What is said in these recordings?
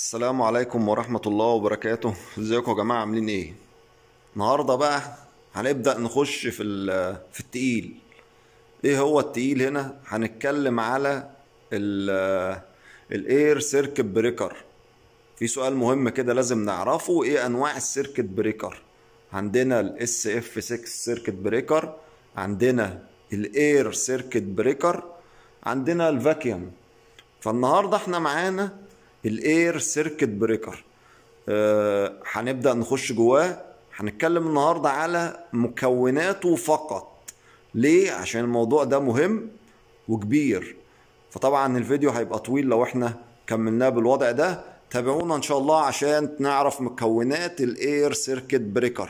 السلام عليكم ورحمة الله وبركاته ازيكم يا جماعة عاملين ايه النهاردة بقى هنبدأ نخش في, في التقيل ايه هو التقيل هنا هنتكلم على الاير سيركت بريكر في سؤال مهم كده لازم نعرفه ايه انواع السيركت بريكر عندنا الاس اف 6 سيركت بريكر عندنا الاير سيركت بريكر عندنا الفاكيوم فالنهارده احنا معانا الاير سيركت بريكر آه، هنبدا نخش جواه هنتكلم النهارده على مكوناته فقط ليه عشان الموضوع ده مهم وكبير فطبعا الفيديو هيبقى طويل لو احنا كملناه بالوضع ده تابعونا ان شاء الله عشان نعرف مكونات الاير سيركت بريكر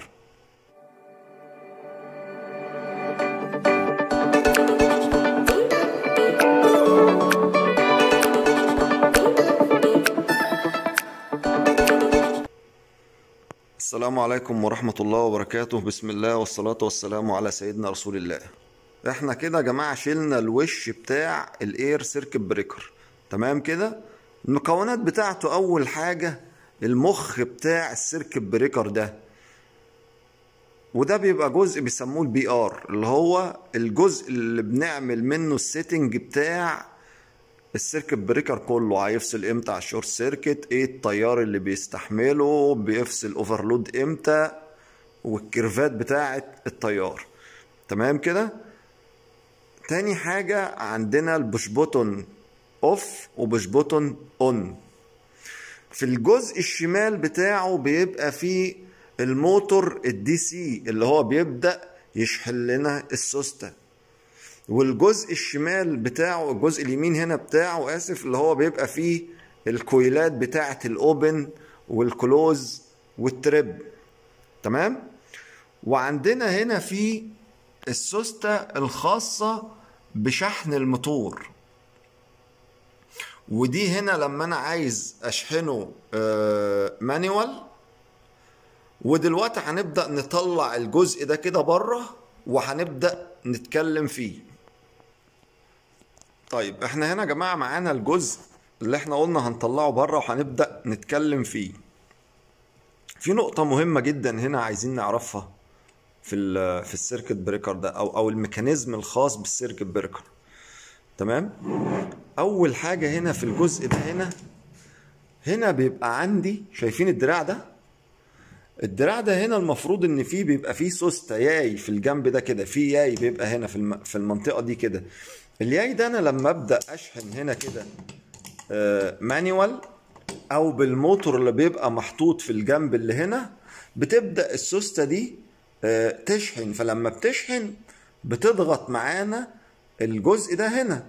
السلام عليكم ورحمة الله وبركاته بسم الله والصلاة والسلام على سيدنا رسول الله احنا كده يا جماعة شلنا الوش بتاع الاير سيركت بريكر تمام كده المكونات بتاعته اول حاجة المخ بتاع السيركت بريكر ده وده بيبقى جزء بيسموه البي ار اللي هو الجزء اللي بنعمل منه السيتنج بتاع السيركت بريكر كله هيفصل امتى على الشورت سيركت ايه التيار اللي بيستحمله بيفصل اوفرلود امتى والكيرفات بتاعه التيار تمام كده تاني حاجه عندنا البوش بوتون اوف وبوش بوتون اون في الجزء الشمال بتاعه بيبقى فيه الموتور الدي سي اللي هو بيبدا يشحن لنا السوسته والجزء الشمال بتاعه الجزء اليمين هنا بتاعه اسف اللي هو بيبقى فيه الكويلات بتاعه الاوبن والكلوز والتريب تمام وعندنا هنا في السوستة الخاصة بشحن الموتور ودي هنا لما انا عايز اشحنه مانيوال آه، ودلوقتي هنبدأ نطلع الجزء ده كده بره وهنبدأ نتكلم فيه طيب احنا هنا يا جماعه معانا الجزء اللي احنا قلنا هنطلعه بره وهنبدا نتكلم فيه في نقطه مهمه جدا هنا عايزين نعرفها في الـ في السيركت بريكر ده او او الميكانيزم الخاص بالسيركت بريكر تمام اول حاجه هنا في الجزء ده هنا هنا بيبقى عندي شايفين الدراع ده الدراع ده هنا المفروض ان فيه بيبقى فيه سوسته ياي في الجنب ده كده في ياي بيبقى هنا في في المنطقه دي كده الياي ده انا لما ابدا اشحن هنا كده مانيوال آه، او بالموتور اللي بيبقى محطوط في الجنب اللي هنا بتبدا السوسته دي آه، تشحن فلما بتشحن بتضغط معانا الجزء ده هنا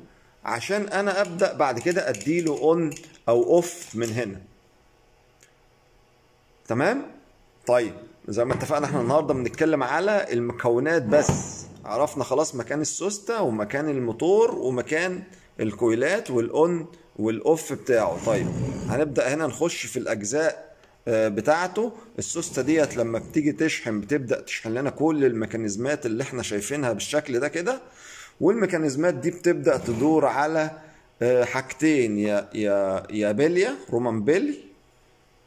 عشان انا ابدا بعد كده اديله اون او اوف من هنا تمام طيب زي ما اتفقنا احنا النهارده بنتكلم على المكونات بس عرفنا خلاص مكان السوسته ومكان الموتور ومكان الكويلات والاون والاوف بتاعه طيب هنبدا هنا نخش في الاجزاء آه، بتاعته السوسته ديت لما بتيجي تشحن بتبدا تشحن لنا كل الميكانيزمات اللي احنا شايفينها بالشكل ده كده والميكانيزمات دي بتبدا تدور على آه، حاجتين يا يا يا بيليا رومان بيلي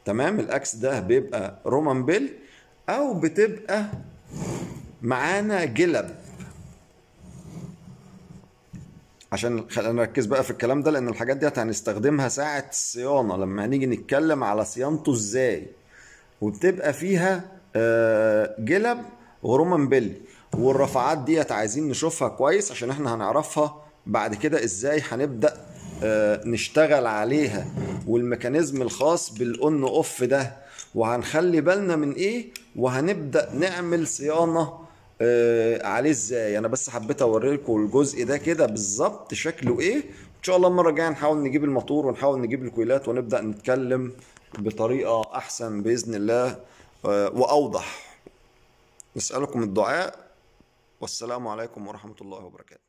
تمام الاكس ده بيبقى رومان بيلي او بتبقى معانا جلب عشان خلينا نركز بقى في الكلام ده لان الحاجات دي هنستخدمها ساعه الصيانه لما هنيجي نتكلم على صيانته ازاي وبتبقى فيها آه، جلب ورومان بيلي والرفعات ديت عايزين نشوفها كويس عشان احنا هنعرفها بعد كده ازاي هنبدا آه، نشتغل عليها والميكانيزم الخاص بالاون اوف ده وهنخلي بالنا من ايه وهنبدا نعمل صيانه آه عليه ازاي انا بس حبيت اوريلكم الجزء ده كده بالظبط شكله ايه ان شاء الله المره الجايه نحاول نجيب الموتور ونحاول نجيب الكويلات ونبدا نتكلم بطريقه احسن باذن الله آه واوضح نسالكم الدعاء والسلام عليكم ورحمه الله وبركاته